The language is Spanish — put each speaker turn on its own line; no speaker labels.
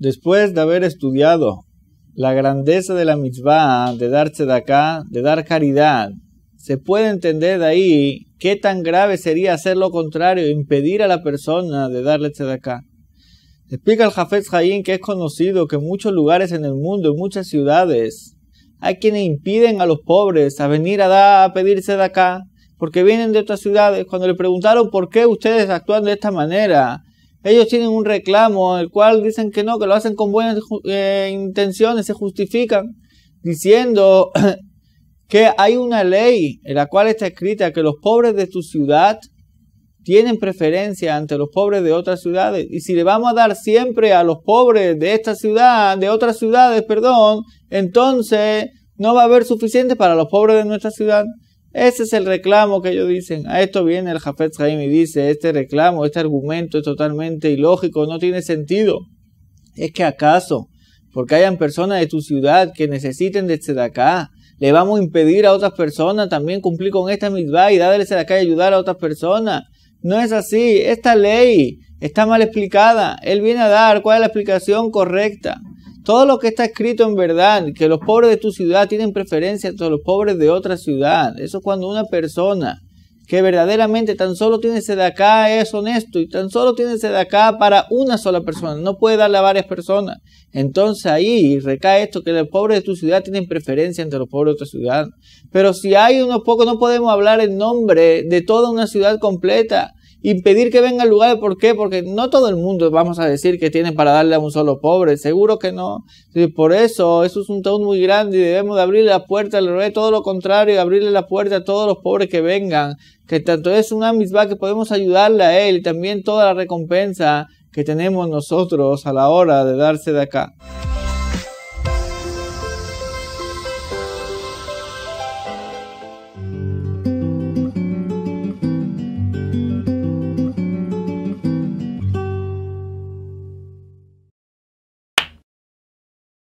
Después de haber estudiado la grandeza de la mitzvah, de dar de acá, de dar caridad, se puede entender de ahí qué tan grave sería hacer lo contrario, impedir a la persona de darle de acá. Explica el Jafet Jaín que es conocido que en muchos lugares en el mundo, en muchas ciudades, hay quienes impiden a los pobres a venir a, dar, a pedirse de porque vienen de otras ciudades. Cuando le preguntaron por qué ustedes actúan de esta manera, ellos tienen un reclamo, el cual dicen que no, que lo hacen con buenas eh, intenciones, se justifican diciendo que hay una ley en la cual está escrita que los pobres de tu ciudad tienen preferencia ante los pobres de otras ciudades. Y si le vamos a dar siempre a los pobres de esta ciudad, de otras ciudades, perdón, entonces no va a haber suficiente para los pobres de nuestra ciudad. Ese es el reclamo que ellos dicen. A esto viene el Jafet Haim y dice, este reclamo, este argumento es totalmente ilógico, no tiene sentido. Es que acaso, porque hayan personas de tu ciudad que necesiten de acá, le vamos a impedir a otras personas también cumplir con esta misma y darle acá y ayudar a otras personas. No es así, esta ley está mal explicada. Él viene a dar cuál es la explicación correcta todo lo que está escrito en verdad, que los pobres de tu ciudad tienen preferencia entre los pobres de otra ciudad. Eso es cuando una persona que verdaderamente tan solo tiene acá es honesto y tan solo tiene acá para una sola persona, no puede darle a varias personas. Entonces ahí recae esto que los pobres de tu ciudad tienen preferencia entre los pobres de otra ciudad. Pero si hay unos pocos, no podemos hablar en nombre de toda una ciudad completa impedir que venga al lugar. ¿Por qué? Porque no todo el mundo vamos a decir que tiene para darle a un solo pobre, seguro que no. Por eso, eso es un taúd muy grande y debemos de abrirle la puerta al revés, todo lo contrario, abrirle la puerta a todos los pobres que vengan. Que tanto es un amistad, que podemos ayudarle a él y también toda la recompensa que tenemos nosotros a la hora de darse de acá.